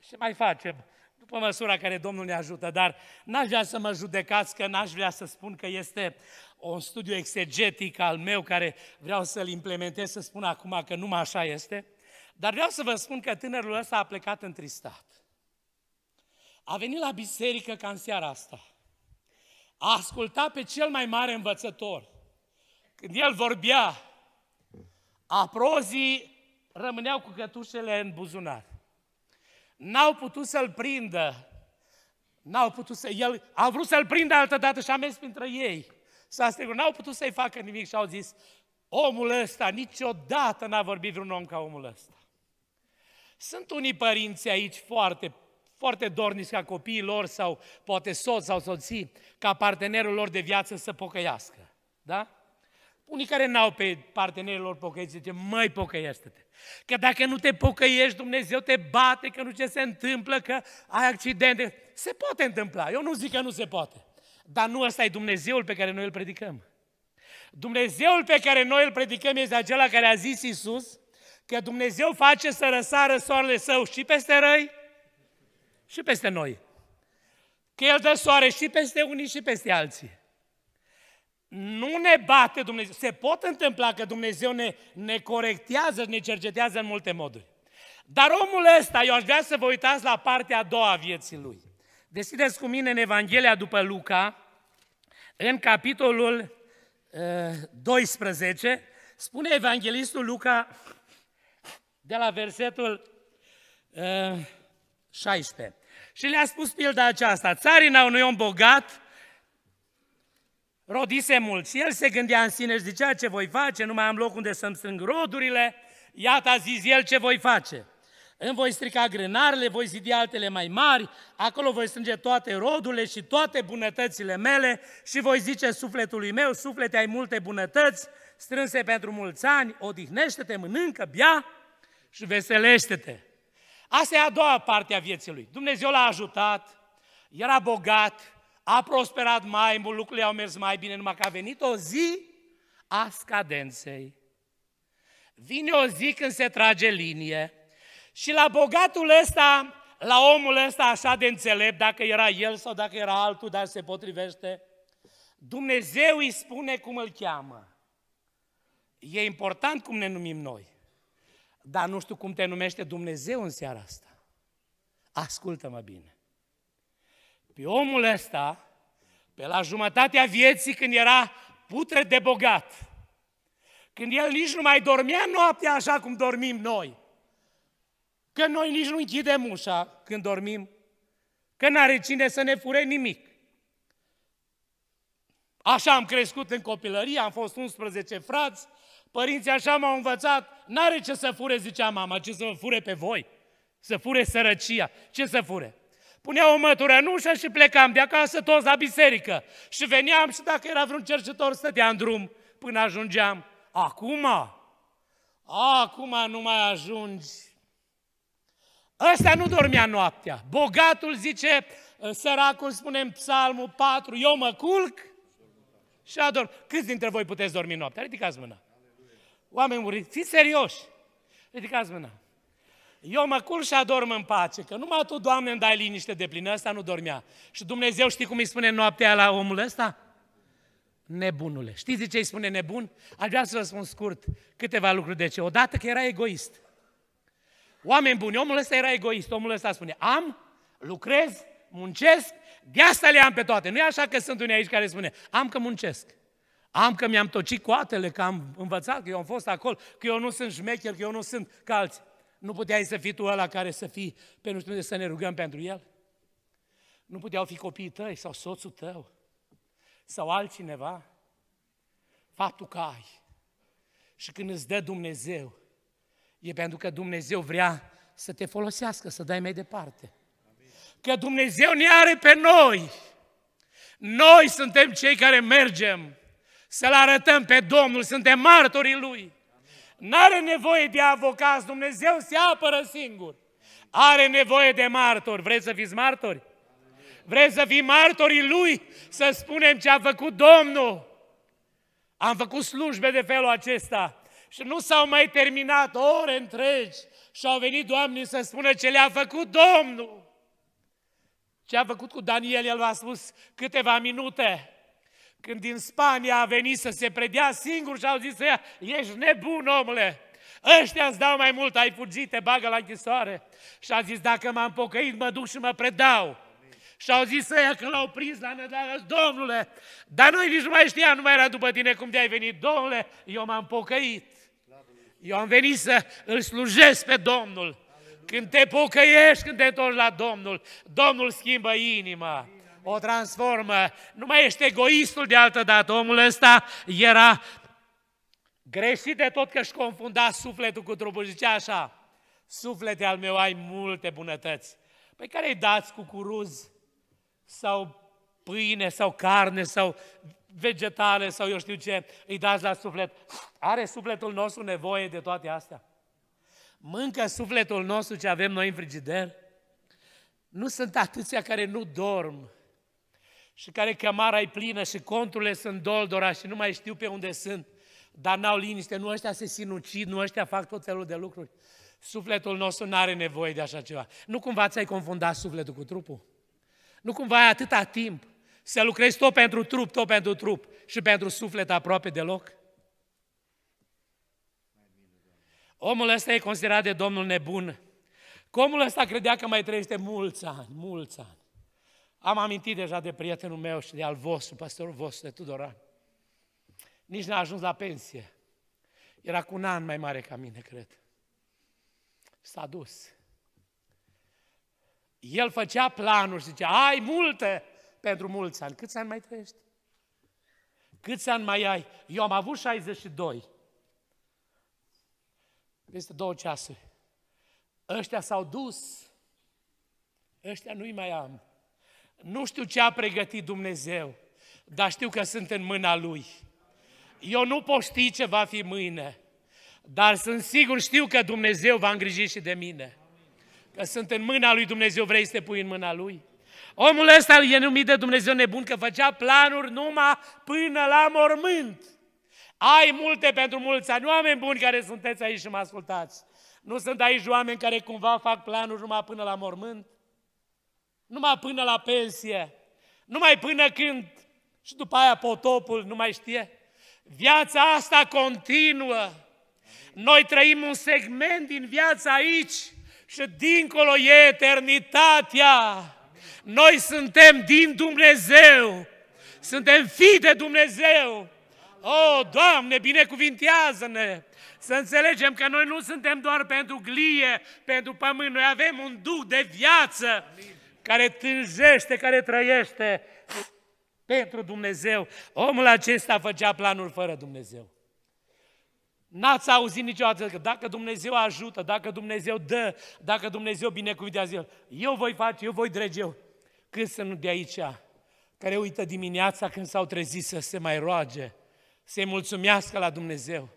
și mai facem pe măsura care Domnul ne ajută, dar n-aș vrea să mă judecați, că n-aș vrea să spun că este un studiu exegetic al meu care vreau să-l implementez, să spun acum că numai așa este, dar vreau să vă spun că tânărul ăsta a plecat întristat. A venit la biserică ca în seara asta. A ascultat pe cel mai mare învățător. Când el vorbea, aprozii rămâneau cu cătușele în buzunar n-au putut să-l prindă. N-au putut să... El a vrut să-l prindă altă dată și a mers printre ei. S-a strigat, n-au putut să-i facă nimic și au zis, omul ăsta, niciodată n-a vorbit vreun om ca omul ăsta. Sunt unii părinți aici foarte, foarte dorniți ca copiii lor sau poate soț sau soții, ca partenerul lor de viață să pocăiască. Da? Unii care n-au pe partenerilor pocăiți, zice, mai pocăiește-te. Că dacă nu te pocăiești, Dumnezeu te bate, că nu ce se întâmplă, că ai accidente. Se poate întâmpla, eu nu zic că nu se poate. Dar nu ăsta e Dumnezeul pe care noi îl predicăm. Dumnezeul pe care noi îl predicăm este acela care a zis Iisus că Dumnezeu face să răsară soarele său și peste răi și peste noi. Că El dă soare și peste unii și peste alții nu ne bate Dumnezeu. Se pot întâmpla că Dumnezeu ne, ne corectează, ne cercetează în multe moduri. Dar omul ăsta, eu aș vrea să vă uitați la partea a doua a vieții lui. Deschideți cu mine în Evanghelia după Luca, în capitolul uh, ă, 12, spune evanghelistul Luca de la versetul uh, ă, 16. Și le-a spus pilda aceasta, țarina unui om bogat rodise și El se gândea în sine și zicea ce voi face, nu mai am loc unde să-mi strâng rodurile, iată a zis el ce voi face. Îmi voi strica grânarele, voi zidi altele mai mari, acolo voi strânge toate rodurile și toate bunătățile mele și voi zice sufletului meu, suflete ai multe bunătăți, strânse pentru mulți ani, odihnește-te, mănâncă, bea și veselește-te. Asta e a doua parte a vieții lui. Dumnezeu l-a ajutat, era bogat, a prosperat mai mult, lucrurile au mers mai bine, numai că a venit o zi a scadenței. Vine o zi când se trage linie și la bogatul ăsta, la omul ăsta așa de înțelept, dacă era el sau dacă era altul, dar se potrivește, Dumnezeu îi spune cum îl cheamă. E important cum ne numim noi, dar nu știu cum te numește Dumnezeu în seara asta. Ascultă-mă bine. Pe omul ăsta, pe la jumătatea vieții când era putre de bogat, când el nici nu mai dormea noaptea așa cum dormim noi, că noi nici nu închidem ușa când dormim, că n-are cine să ne fure nimic. Așa am crescut în copilărie, am fost 11 frați, părinții așa m-au învățat, n-are ce să fure, zicea mama, ce să fure pe voi, să fure sărăcia, ce să fure? Punea o mătură în ușă și plecam de acasă toți la biserică. Și veneam și dacă era vreun cercetor, stătea în drum până ajungeam. Acum? Acum nu mai ajungi. Ăsta nu dormea noaptea. Bogatul zice, ă, săracul spune în psalmul 4, eu mă culc și adorm. Câți dintre voi puteți dormi noaptea? Ridicați mâna. Oameni muriți, fiți serioși. Ridicați mâna. Eu mă culc și adorm în pace, că numai Tu, Doamne, îmi dai liniște de plină, ăsta nu dormea. Și Dumnezeu știi cum îi spune noaptea la omul ăsta? Nebunule. Știți de ce îi spune nebun? Aș vrea să vă spun scurt câteva lucruri de ce. Odată că era egoist. Oameni buni, omul ăsta era egoist. Omul ăsta spune, am, lucrez, muncesc, de asta le am pe toate. Nu e așa că sunt unii aici care spune, am că muncesc. Am că mi-am tocit coatele, că am învățat, că eu am fost acolo, că eu nu sunt șmecher, că eu nu sunt ca alții. Nu puteai să fii tu ăla care să fii pe nu știu unde să ne rugăm pentru el? Nu puteau fi copiii tăi sau soțul tău sau altcineva? Faptul că ai și când îți dă Dumnezeu, e pentru că Dumnezeu vrea să te folosească, să dai mai departe. Că Dumnezeu ne are pe noi. Noi suntem cei care mergem să-L arătăm pe Domnul, suntem martorii Lui. N-are nevoie de avocați, Dumnezeu se apără singur. Are nevoie de martori. Vreți să fiți martori? Vreți să fii martorii Lui? Să spunem ce a făcut Domnul. Am făcut slujbe de felul acesta și nu s-au mai terminat ore întregi și au venit oamenii să spună ce le-a făcut Domnul. Ce a făcut cu Daniel, el v-a spus câteva minute când din Spania a venit să se predea singur și au zis să ia, ești nebun, omule! Ăștia îți dau mai mult, ai fugit, te bagă la închisoare. Și a zis, dacă m-am pocăit, mă duc și mă predau. Și au zis ia că l-au prins la nădală, domnule, dar noi nici nu mai știam, nu mai era după tine cum te-ai venit. Domnule, eu m-am pocăit. Eu am venit să îl slujesc pe Domnul. Când te pocăiești, când te întorci la Domnul, Domnul schimbă inima o transformă. Nu mai ești egoistul de altă dată. Omul ăsta era greșit de tot că își confunda sufletul cu trupul. Zicea așa, suflete al meu ai multe bunătăți. Păi care îi dați cu curuz sau pâine sau carne sau vegetale sau eu știu ce îi dați la suflet. Are sufletul nostru nevoie de toate astea? Mâncă sufletul nostru ce avem noi în frigider? Nu sunt atâția care nu dorm și care cămara e plină și conturile sunt doldora și nu mai știu pe unde sunt, dar n-au liniște, nu ăștia se sinucid, nu ăștia fac tot felul de lucruri. Sufletul nostru nu are nevoie de așa ceva. Nu cumva ți-ai confundat sufletul cu trupul? Nu cumva ai atâta timp să lucrezi tot pentru trup, tot pentru trup și pentru suflet aproape deloc? Omul ăsta e considerat de Domnul nebun. Că omul ăsta credea că mai trăiește mulți ani, mulți ani. Am amintit deja de prietenul meu și de al vostru, pastorul vostru, de Tudoran. Nici n-a ajuns la pensie. Era cu un an mai mare ca mine, cred. S-a dus. El făcea planuri și zicea, ai multe pentru mulți ani. Câți ani mai trăiești? Câți ani mai ai? Eu am avut 62. Peste două ceasuri. Ăștia s-au dus. Ăștia nu-i mai am. Nu știu ce a pregătit Dumnezeu, dar știu că sunt în mâna Lui. Eu nu pot ști ce va fi mâine, dar sunt sigur, știu că Dumnezeu va îngriji și de mine. Că sunt în mâna Lui Dumnezeu, vrei să te pui în mâna Lui? Omul ăsta e numit de Dumnezeu nebun că făcea planuri numai până la mormânt. Ai multe pentru mulți ani, oameni buni care sunteți aici și mă ascultați. Nu sunt aici oameni care cumva fac planuri numai până la mormânt numai până la pensie, numai până când și după aia potopul nu mai știe. Viața asta continuă. Noi trăim un segment din viața aici și dincolo e eternitatea. Noi suntem din Dumnezeu. Suntem fii de Dumnezeu. O, oh, Doamne, binecuvintează-ne! Să înțelegem că noi nu suntem doar pentru glie, pentru pământ. Noi avem un duc de viață. Amin care tânjește, care trăiește pentru Dumnezeu. Omul acesta făcea planuri fără Dumnezeu. N-ați auzit niciodată că dacă Dumnezeu ajută, dacă Dumnezeu dă, dacă Dumnezeu binecuvintează eu voi face, eu voi drege eu. Cât să nu de aici, care uită dimineața când s-au trezit să se mai roage, să-i mulțumească la Dumnezeu,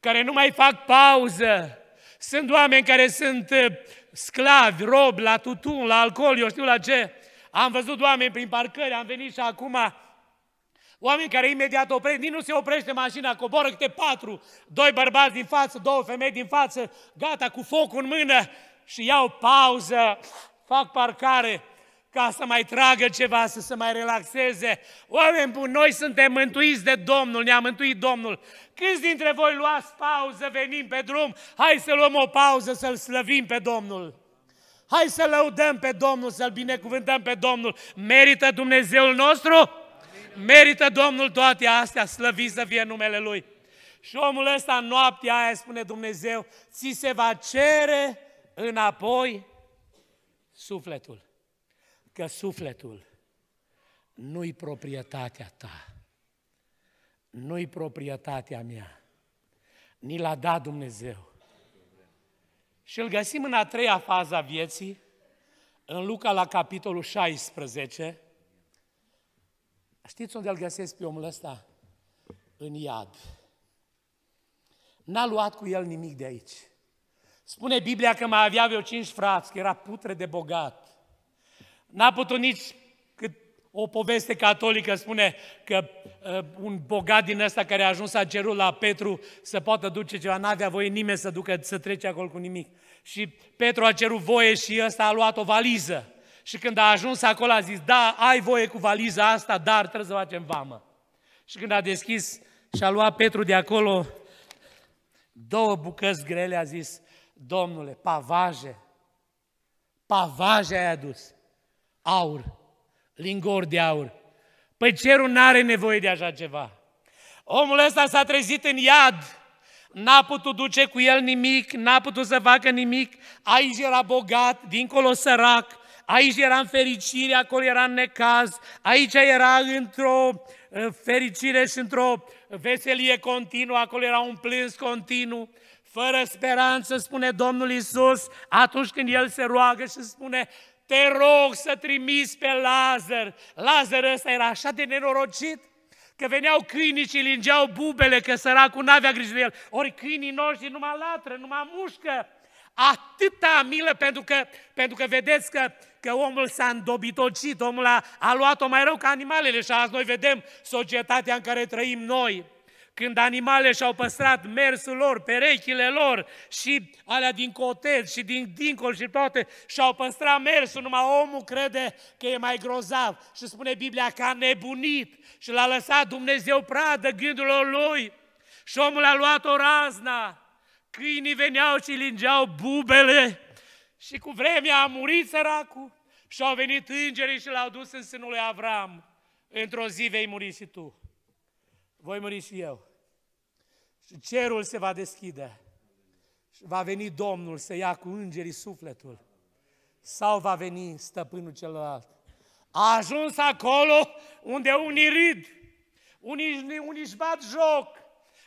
care nu mai fac pauză. Sunt oameni care sunt sclavi, rob, la tutun, la alcool, eu știu la ce. Am văzut oameni prin parcări, am venit și acum Oameni care imediat opresc, nici nu se oprește mașina, coboră câte patru, doi bărbați din față, două femei din față, gata, cu focul în mână și iau pauză, fac parcare ca să mai tragă ceva, să se mai relaxeze. Oameni buni, noi suntem mântuiți de Domnul, ne-a mântuit Domnul. Câți dintre voi luați pauză, venim pe drum, hai să luăm o pauză, să-L slăvim pe Domnul. Hai să lăudăm pe Domnul, să-L binecuvântăm pe Domnul. Merită Dumnezeul nostru? Merită Domnul toate astea, slăviți să fie numele Lui. Și omul ăsta în noaptea aia spune Dumnezeu, ți se va cere înapoi sufletul că sufletul nu-i proprietatea ta, nu-i proprietatea mea. Ni l-a dat Dumnezeu. Și îl găsim în a treia fază a vieții, în Luca la capitolul 16. Știți unde îl găsesc pe omul ăsta? În iad. N-a luat cu el nimic de aici. Spune Biblia că mai avea vreo cinci frați, că era putre de bogat. N-a putut nici cât o poveste catolică spune că uh, un bogat din ăsta care a ajuns a cerut la Petru să poată duce ceva, n-avea voie nimeni să ducă, să trece acolo cu nimic. Și Petru a cerut voie și ăsta a luat o valiză. Și când a ajuns acolo a zis, da, ai voie cu valiza asta, dar trebuie să facem vamă. Și când a deschis și a luat Petru de acolo două bucăți grele, a zis, Domnule, pavaje, pavaje ai adus aur, lingori de aur. Păi cerul nu are nevoie de așa ceva. Omul ăsta s-a trezit în iad, n-a putut duce cu el nimic, n-a putut să facă nimic, aici era bogat, dincolo sărac, aici era în fericire, acolo era în necaz, aici era într-o fericire și într-o veselie continuă, acolo era un plâns continuu, fără speranță, spune Domnul Isus, atunci când El se roagă și spune, te rog să trimiți pe Lazar. Lazar ăsta era așa de nenorocit că veneau câinii și lingeau bubele, că săracul n-avea grijă de el. Ori câinii noștri numai latră, numai mușcă. Atâta milă, pentru că, pentru că vedeți că, că omul s-a îndobitocit, omul a, a luat-o mai rău ca animalele și azi noi vedem societatea în care trăim noi când animale și-au păstrat mersul lor, perechile lor și alea din cotez și din dincol și toate, și-au păstrat mersul, numai omul crede că e mai grozav și spune Biblia că a nebunit și l-a lăsat Dumnezeu pradă gândurilor lui și omul a luat o razna, câinii veneau și lingeau bubele și cu vremea a murit săracul și au venit îngerii și l-au dus în sânul lui Avram. Într-o zi vei muri și tu voi muri și eu. Și cerul se va deschide. Și va veni Domnul să ia cu îngerii sufletul. Sau va veni stăpânul celălalt. A ajuns acolo unde unii rid, unii, unii își bat joc,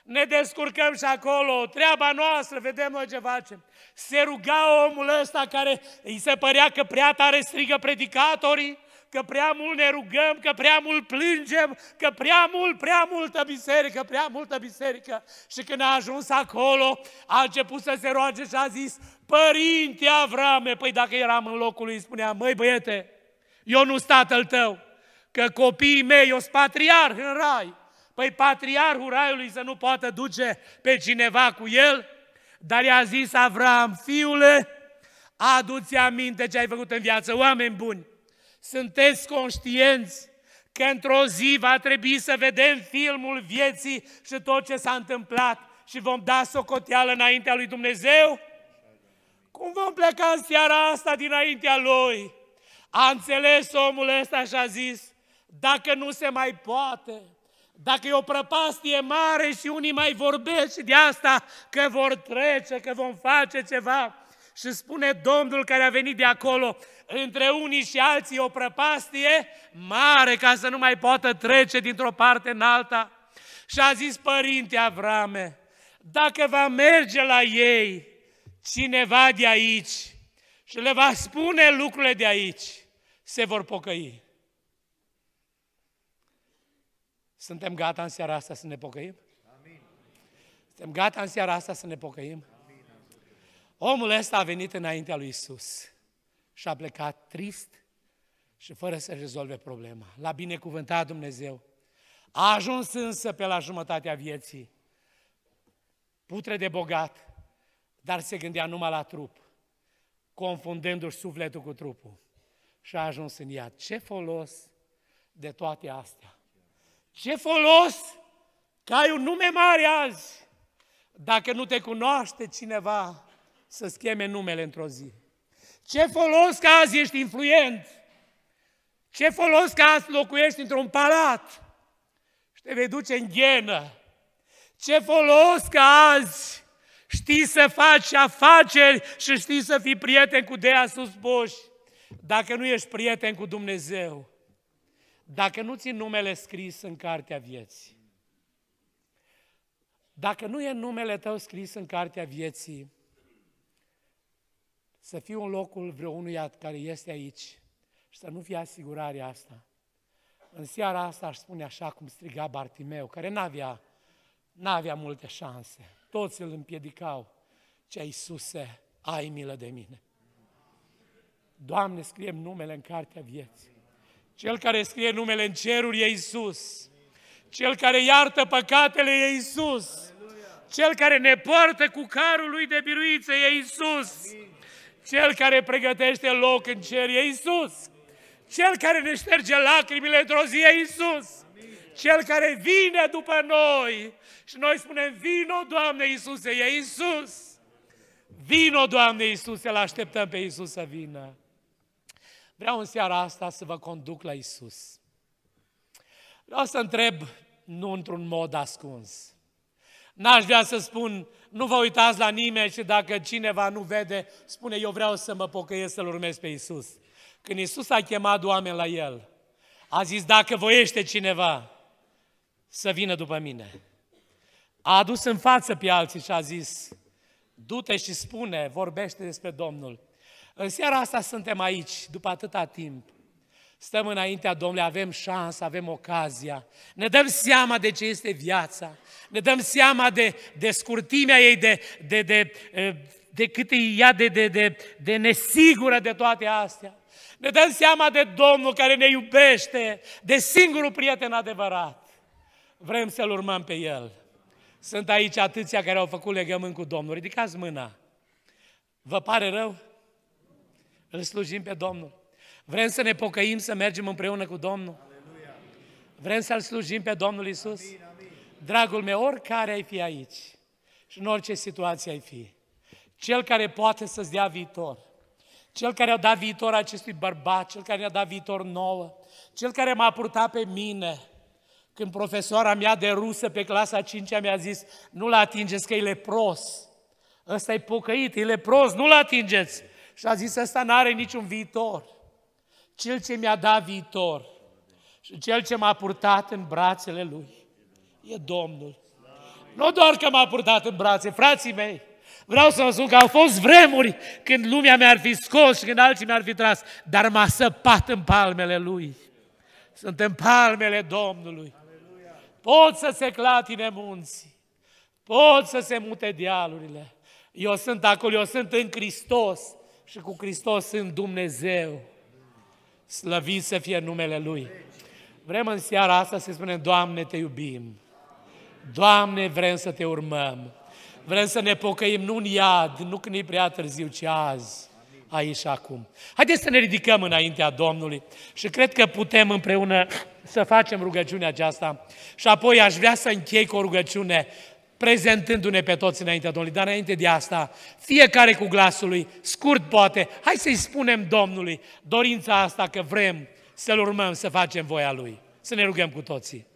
ne descurcăm și acolo, treaba noastră, vedem noi ce facem. Se ruga omul ăsta care îi se părea că prea tare strigă predicatorii, că prea mult ne rugăm, că prea mult plângem, că prea mult, prea multă biserică, prea multă biserică. Și când a ajuns acolo, a început să se roage și a zis, Părinte Avrame, păi dacă eram în locul lui, spunea, măi băiete, eu nu tatăl tău, că copiii mei, eu sunt patriarh în rai. Păi patriarhul raiului să nu poată duce pe cineva cu el? Dar i-a zis Avram, fiule, adu-ți aminte ce ai făcut în viață, oameni buni. Sunteți conștienți că într-o zi va trebui să vedem filmul vieții și tot ce s-a întâmplat și vom da socoteală înaintea lui Dumnezeu? Cum vom pleca în seara asta dinaintea Lui? A înțeles omul ăsta și a zis, dacă nu se mai poate, dacă e o prăpastie mare și unii mai vorbesc de asta, că vor trece, că vom face ceva, și spune Domnul care a venit de acolo, între unii și alții o prăpastie mare ca să nu mai poată trece dintr-o parte în alta. Și a zis părinte Avrame, dacă va merge la ei cineva de aici și le va spune lucrurile de aici, se vor pocăi. Suntem gata în seara asta să ne pocăim? Amin. Suntem gata în seara asta să ne pocăim? Omul ăsta a venit înaintea lui Isus și a plecat trist și fără să rezolve problema. L-a binecuvântat Dumnezeu. A ajuns însă pe la jumătatea vieții, putre de bogat, dar se gândea numai la trup, confundându-și sufletul cu trupul. Și a ajuns în iad. Ce folos de toate astea? Ce folos că ai un nume mare azi, dacă nu te cunoaște cineva să-ți cheme numele într-o zi. Ce folos că azi ești influent? Ce folos că azi locuiești într-un palat și te vei duce în ghenă? Ce folos că azi știi să faci afaceri și știi să fii prieten cu dea suspuși dacă nu ești prieten cu Dumnezeu? Dacă nu ți numele scris în cartea vieții? Dacă nu e numele tău scris în cartea vieții, să fiu în locul vreunuia care este aici și să nu fie asigurarea asta. În seara asta aș spune așa cum striga Bartimeu, care n-avea, n-avea multe șanse. Toți îl împiedicau. Ce Iisuse, ai milă de mine. Doamne, scrie numele în cartea vieții. Cel care scrie numele în ceruri e Iisus. Cel care iartă păcatele e Iisus. Cel care ne poartă cu carul lui de biruiță e Iisus. Amin. Cel care pregătește loc în cer e Isus. Cel care ne șterge lacrimile într-o zi e Isus. Cel care vine după noi și noi spunem, vino Doamne Iisuse, e Iisus. Vino Doamne Iisuse, îl așteptăm pe Iisus să vină. Vreau în seara asta să vă conduc la Iisus. Vreau să întreb, nu într-un mod ascuns. N-aș vrea să spun, nu vă uitați la nimeni și dacă cineva nu vede, spune eu vreau să mă pocăiesc să-L urmez pe Iisus. Când Iisus a chemat oameni la El, a zis, dacă voiește cineva să vină după mine. A adus în față pe alții și a zis, du-te și spune, vorbește despre Domnul. În seara asta suntem aici, după atâta timp, Stăm înaintea Domnului, avem șansa, avem ocazia. Ne dăm seama de ce este viața. Ne dăm seama de, de scurtimea ei, de, de, de, eh, de cât e ea de, de, de, de nesigură de toate astea. Ne dăm seama de Domnul care ne iubește, de singurul prieten adevărat. Vrem să-L urmăm pe El. Sunt aici atâția care au făcut legământ cu Domnul. Ridicați mâna. Vă pare rău? Îl slujim pe Domnul. Vrem să ne pocăim, să mergem împreună cu Domnul? Vrem să-L slujim pe Domnul Isus? Dragul meu, oricare ai fi aici și în orice situație ai fi, cel care poate să-ți dea viitor, cel care a dat viitor acestui bărbat, cel care ne-a dat viitor nouă, cel care m-a purtat pe mine, când profesoara mea de rusă pe clasa 5 mi-a zis, nu-l atingeți că e lepros. Ăsta e pocăit, e lepros, nu-l atingeți. Și a zis, ăsta n-are niciun viitor. Cel ce mi-a dat viitor și Cel ce m-a purtat în brațele Lui e Domnul. Nu doar că m-a purtat în brațe, frații mei, vreau să vă spun că au fost vremuri când lumea mi-ar fi scos și când alții mi-ar fi tras, dar m-a săpat în palmele Lui. Sunt în palmele Domnului. Pot să se clatine munții, pot să se mute dealurile. Eu sunt acolo, eu sunt în Hristos și cu Hristos sunt Dumnezeu. Slăvit să fie numele Lui. Vrem în seara asta să spunem, Doamne, te iubim. Doamne, vrem să te urmăm. Vrem să ne pocăim nu în iad, nu când e prea târziu, ci azi, aici și acum. Haideți să ne ridicăm înaintea Domnului și cred că putem împreună să facem rugăciunea aceasta și apoi aș vrea să închei cu o rugăciune prezentându-ne pe toți înaintea Domnului. Dar înainte de asta, fiecare cu glasul lui, scurt poate, hai să-i spunem Domnului dorința asta că vrem să-L urmăm, să facem voia Lui. Să ne rugăm cu toții.